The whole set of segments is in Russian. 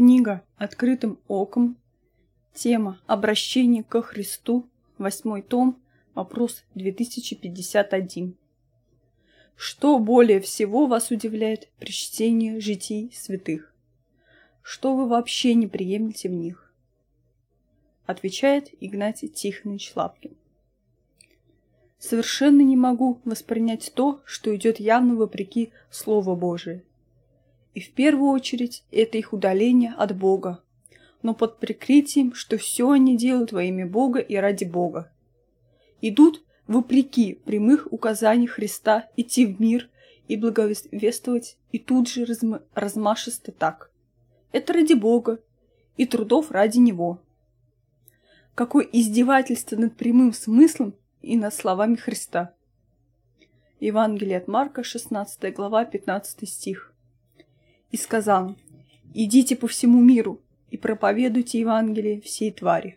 Книга «Открытым оком». Тема «Обращение ко Христу». Восьмой том. Вопрос 2051. Что более всего вас удивляет при чтении житий святых? Что вы вообще не приемлете в них? Отвечает Игнатий Тихонович Лапкин. Совершенно не могу воспринять то, что идет явно вопреки Слову Божию и в первую очередь это их удаление от Бога, но под прикрытием, что все они делают во имя Бога и ради Бога. Идут вопреки прямых указаний Христа идти в мир и благовествовать, и тут же разм... размашисто так. Это ради Бога и трудов ради Него. Какое издевательство над прямым смыслом и над словами Христа. Евангелие от Марка, 16 глава, 15 стих и сказал, «Идите по всему миру и проповедуйте Евангелие всей твари».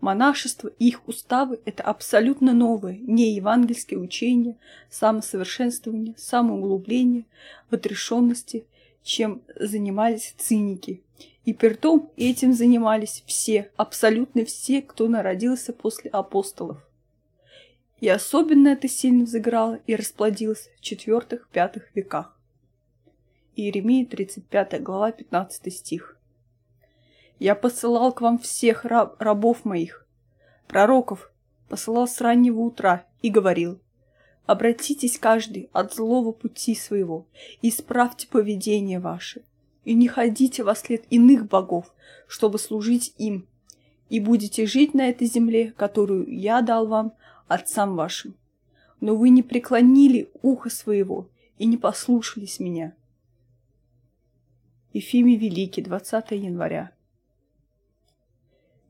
Монашество и их уставы – это абсолютно новое, не евангельское учение, самосовершенствование, самоуглубление в отрешенности, чем занимались циники. И притом этим занимались все, абсолютно все, кто народился после апостолов. И особенно это сильно взыграло и расплодилось в IV-V веках. Иеремия 35 глава 15 стих. «Я посылал к вам всех раб, рабов моих, пророков, посылал с раннего утра и говорил, «Обратитесь каждый от злого пути своего, и исправьте поведение ваше, и не ходите во след иных богов, чтобы служить им, и будете жить на этой земле, которую я дал вам, отцам вашим. Но вы не преклонили ухо своего и не послушались меня. Ефимий Великий, 20 января.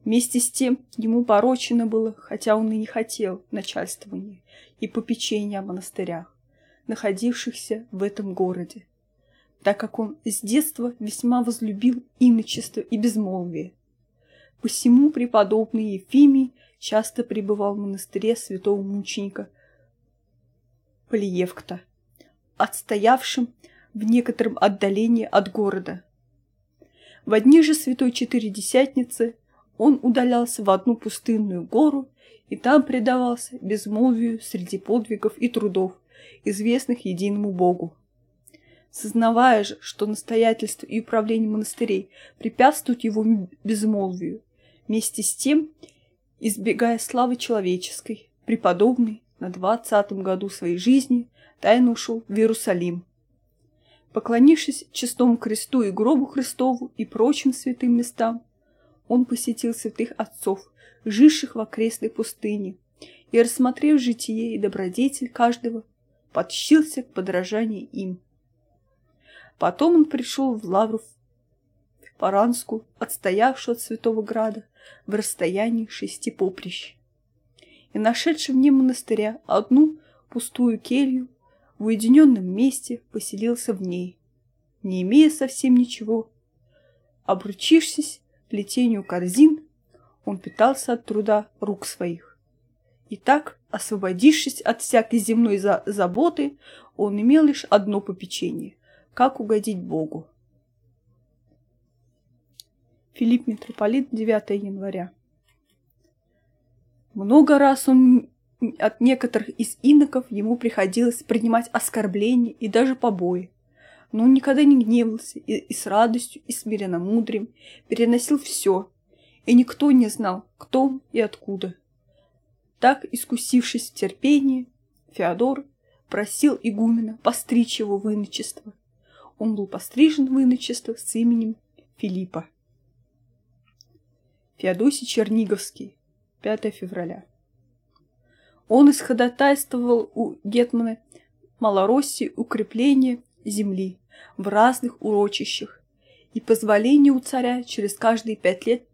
Вместе с тем ему порочено было, хотя он и не хотел, начальствования и попечения о монастырях, находившихся в этом городе, так как он с детства весьма возлюбил иночество и безмолвие. Посему преподобный Ефимий часто пребывал в монастыре святого мученика Полиевкта, отстоявшим в некотором отдалении от города. В одни же святой четыредесятницы он удалялся в одну пустынную гору и там предавался безмолвию среди подвигов и трудов, известных единому Богу. Сознавая же, что настоятельство и управление монастырей препятствуют его безмолвию, вместе с тем избегая славы человеческой, преподобный на двадцатом году своей жизни тайно ушел в Иерусалим, Поклонившись чистому кресту и гробу Христову и прочим святым местам, он посетил святых отцов, живших в окрестной пустыне, и, рассмотрев житие и добродетель каждого, подщился к подражанию им. Потом он пришел в лавру в Паранску, отстоявшую от Святого Града в расстоянии шести поприщ, и нашедший вне монастыря одну пустую келью в уединенном месте поселился в ней, не имея совсем ничего. Обручившись плетению корзин, он питался от труда рук своих. И так, освободившись от всякой земной за заботы, он имел лишь одно попечение – как угодить Богу. Филипп Митрополит, 9 января. Много раз он от некоторых из иноков ему приходилось принимать оскорбления и даже побои. Но он никогда не гневался и, и с радостью, и смиренно мудрым переносил все, и никто не знал, кто и откуда. Так, искусившись в терпении, Феодор просил игумена постричь его в иночество. Он был пострижен в иночество с именем Филиппа. Феодосий Черниговский, 5 февраля. Он исходотайствовал у Гетмана Малороссии укрепление земли в разных урочищах и позволение у царя через каждые пять лет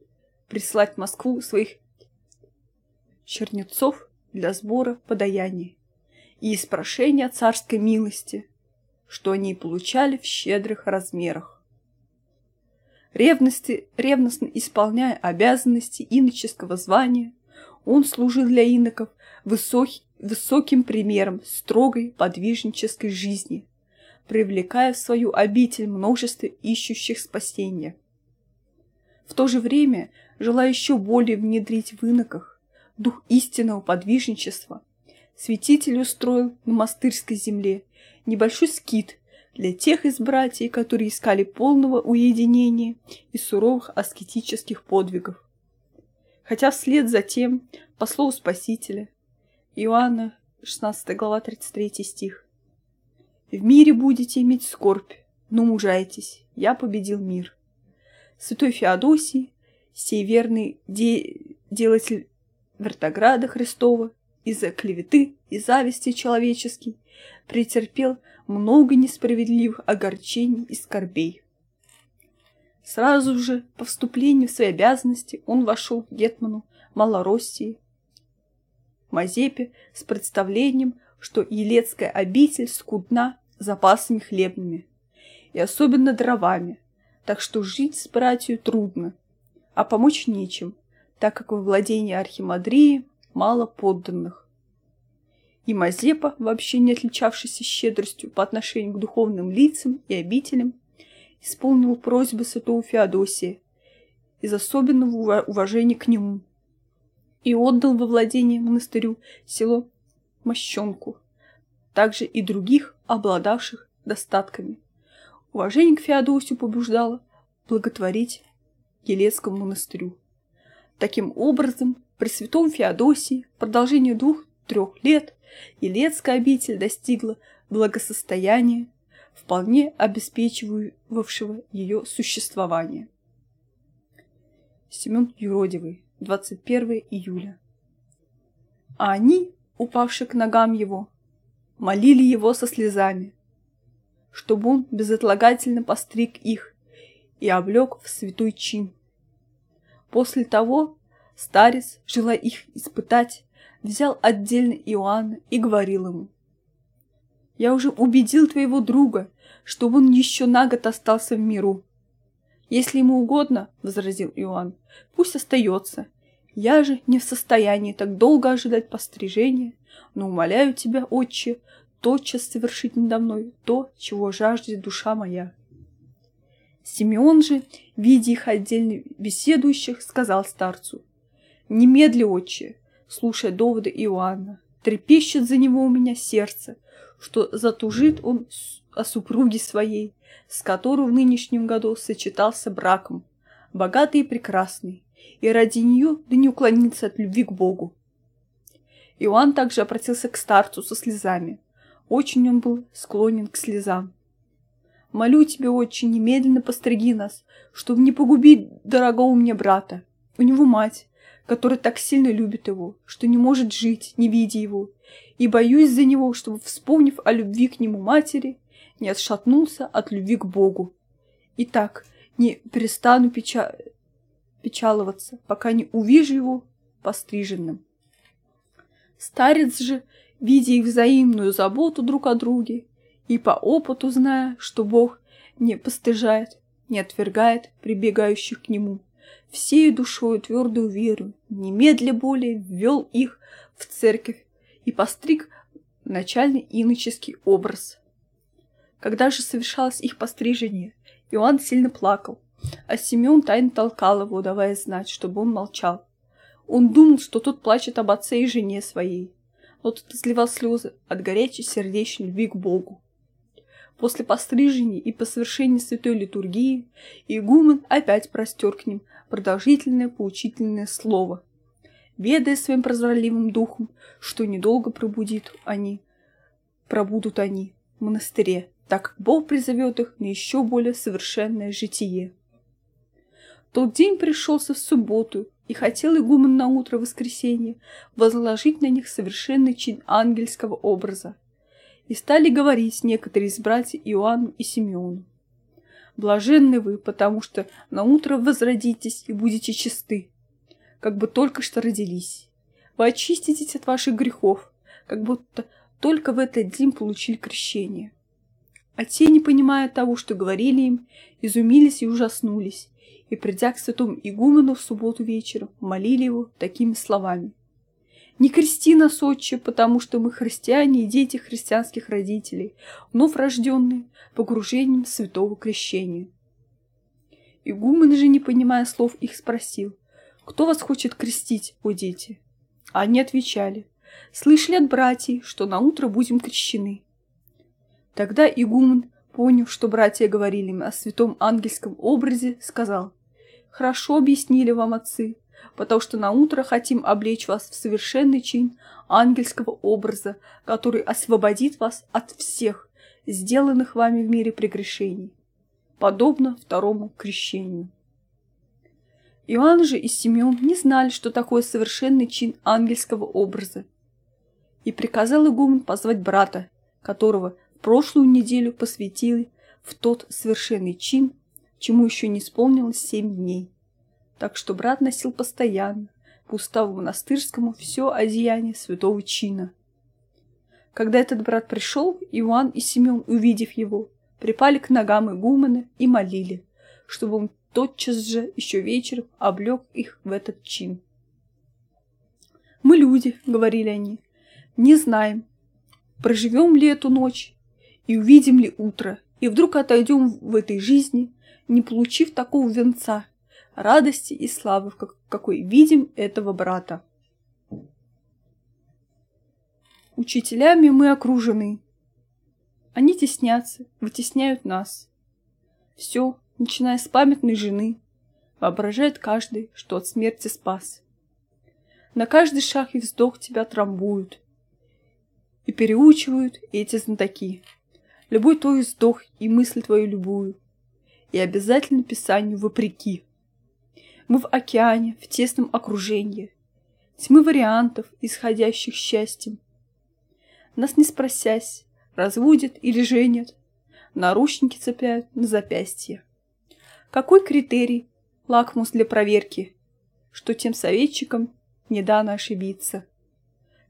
прислать в Москву своих чернецов для сбора подаяний и испрошения царской милости, что они получали в щедрых размерах. Ревности, ревностно исполняя обязанности иноческого звания, он служил для иноков высок, высоким примером строгой подвижнической жизни, привлекая в свою обитель множество ищущих спасения. В то же время, желая еще более внедрить в иноках дух истинного подвижничества, святитель устроил на монастырской земле небольшой скит для тех из братьев, которые искали полного уединения и суровых аскетических подвигов. Хотя вслед за тем, по слову Спасителя, Иоанна, 16 глава, 33 стих. «В мире будете иметь скорбь, но мужайтесь, я победил мир». Святой Феодосий, сей верный де... делатель вертограда Христова, из-за клеветы и зависти человеческой, претерпел много несправедливых огорчений и скорбей. Сразу же по вступлению в свои обязанности он вошел к Гетману Малороссии, Мазепе с представлением, что елецкая обитель скудна запасами хлебными и особенно дровами, так что жить с братью трудно, а помочь нечем, так как во владении архимадрии мало подданных. И Мазепа, вообще не отличавшийся щедростью по отношению к духовным лицам и обителям, исполнил просьбы святого Феодосия из особенного уважения к нему – и отдал во владение монастырю село Мощенку, также и других, обладавших достатками. Уважение к Феодосию побуждало благотворить Елецкому монастырю. Таким образом, при святом Феодосии в продолжении двух-трех лет Елецкая обитель достигла благосостояния, вполне обеспечивавшего ее существование. Семен Юродивый 21 июля. А они, упавши к ногам его, молили его со слезами, чтобы он безотлагательно постриг их и облег в святой чин. После того старец, желая их испытать, взял отдельно Иоанна и говорил ему, «Я уже убедил твоего друга, чтобы он еще на год остался в миру, «Если ему угодно, — возразил Иоанн, — пусть остается. Я же не в состоянии так долго ожидать пострижения, но умоляю тебя, отче, тотчас совершить надо мной то, чего жаждет душа моя». Симеон же, видя их отдельно беседующих, сказал старцу, «Немедли, отче, слушая доводы Иоанна, трепещет за него у меня сердце, что затужит он о супруге своей, с которой в нынешнем году сочетался браком, богатый и прекрасный, и ради нее да не уклониться от любви к Богу. Иоанн также обратился к старцу со слезами. Очень он был склонен к слезам. «Молю тебя, очень, немедленно постриги нас, чтобы не погубить дорогого мне брата. У него мать, которая так сильно любит его, что не может жить, не видя его, и боюсь за него, чтобы, вспомнив о любви к нему матери, не отшатнулся от любви к Богу. И так не перестану печа... печаловаться, пока не увижу его постриженным. Старец же, видя их взаимную заботу друг о друге, и по опыту зная, что Бог не постыжает, не отвергает прибегающих к Нему, всей душою твердую веру, немедля более ввел их в церковь и постриг начальный иноческий образ когда же совершалось их пострижение. Иоанн сильно плакал, а Симеон тайно толкал его, давая знать, чтобы он молчал. Он думал, что тот плачет об отце и жене своей, но тот изливал слезы от горячей сердечной любви к Богу. После пострижения и по совершении святой литургии игумен опять простер к ним продолжительное поучительное слово, ведая своим прозорливым духом, что недолго пробудит они, пробудут они в монастыре так как Бог призовет их на еще более совершенное житие. Тот день пришелся в субботу, и хотел игумен на утро воскресенье возложить на них совершенный чин ангельского образа. И стали говорить некоторые из братьев Иоанну и Симеону. «Блаженны вы, потому что на утро возродитесь и будете чисты, как бы только что родились. Вы очиститесь от ваших грехов, как будто только в этот день получили крещение. А те, не понимая того, что говорили им, изумились и ужаснулись, и, придя к святому игумену в субботу вечером, молили его такими словами. «Не крести нас, отче, потому что мы христиане и дети христианских родителей, вновь рожденные погружением святого крещения». Игумен же, не понимая слов, их спросил, «Кто вас хочет крестить, о дети?» А Они отвечали, «Слышали от братьев, что на утро будем крещены, Тогда игумен, поняв, что братья говорили о святом ангельском образе, сказал, «Хорошо объяснили вам отцы, потому что на утро хотим облечь вас в совершенный чин ангельского образа, который освободит вас от всех сделанных вами в мире прегрешений, подобно второму крещению». Иоанн же и Симеон не знали, что такое совершенный чин ангельского образа, и приказал игумен позвать брата, которого прошлую неделю посвятил в тот совершенный чин, чему еще не исполнилось семь дней. Так что брат носил постоянно, по уставу монастырскому, все одеяние святого чина. Когда этот брат пришел, Иоанн и Семен, увидев его, припали к ногам игумена и молили, чтобы он тотчас же еще вечером облег их в этот чин. «Мы люди», — говорили они, — «не знаем, проживем ли эту ночь и увидим ли утро, и вдруг отойдем в этой жизни, не получив такого венца, радости и славы, как какой видим этого брата. Учителями мы окружены. Они теснятся, вытесняют нас. Все, начиная с памятной жены, воображает каждый, что от смерти спас. На каждый шаг и вздох тебя трамбуют. И переучивают эти знатоки любой твой вздох и мысль твою любую, и обязательно писанию вопреки. Мы в океане, в тесном окружении, тьмы вариантов, исходящих счастьем. Нас не спросясь, разводят или женят, наручники цепляют на запястье. Какой критерий, лакмус для проверки, что тем советчикам не дано ошибиться?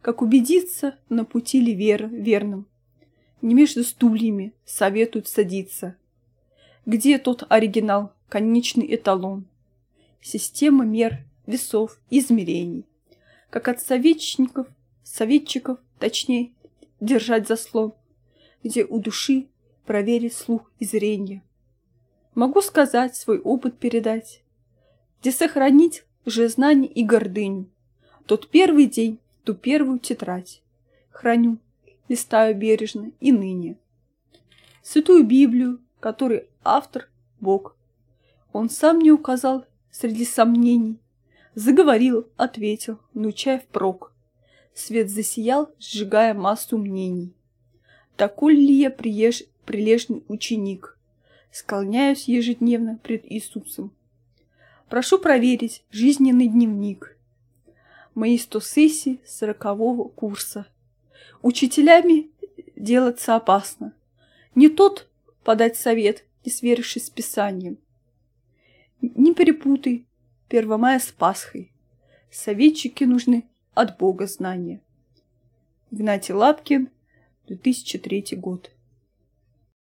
Как убедиться, на пути ли вера верным? не между стульями советуют садиться. Где тот оригинал, конечный эталон? Система мер, весов, измерений. Как от советчиков, советчиков, точнее, держать за заслон, где у души проверить слух и зрение. Могу сказать, свой опыт передать, где сохранить же знание и гордыню. Тот первый день, ту первую тетрадь храню листаю бережно и ныне. Святую Библию, которой автор – Бог. Он сам не указал среди сомнений. Заговорил, ответил, внучая впрок. Свет засиял, сжигая массу мнений. Такой ли я приеж... прилежный ученик? Склоняюсь ежедневно пред Иисусом. Прошу проверить жизненный дневник. Мои сто сессий сорокового курса. Учителями делаться опасно. Не тот подать совет, не сверившись с Писанием. Не перепутай Первомая с Пасхой. Советчики нужны от Бога знания. Игнатий Лапкин, 2003 год.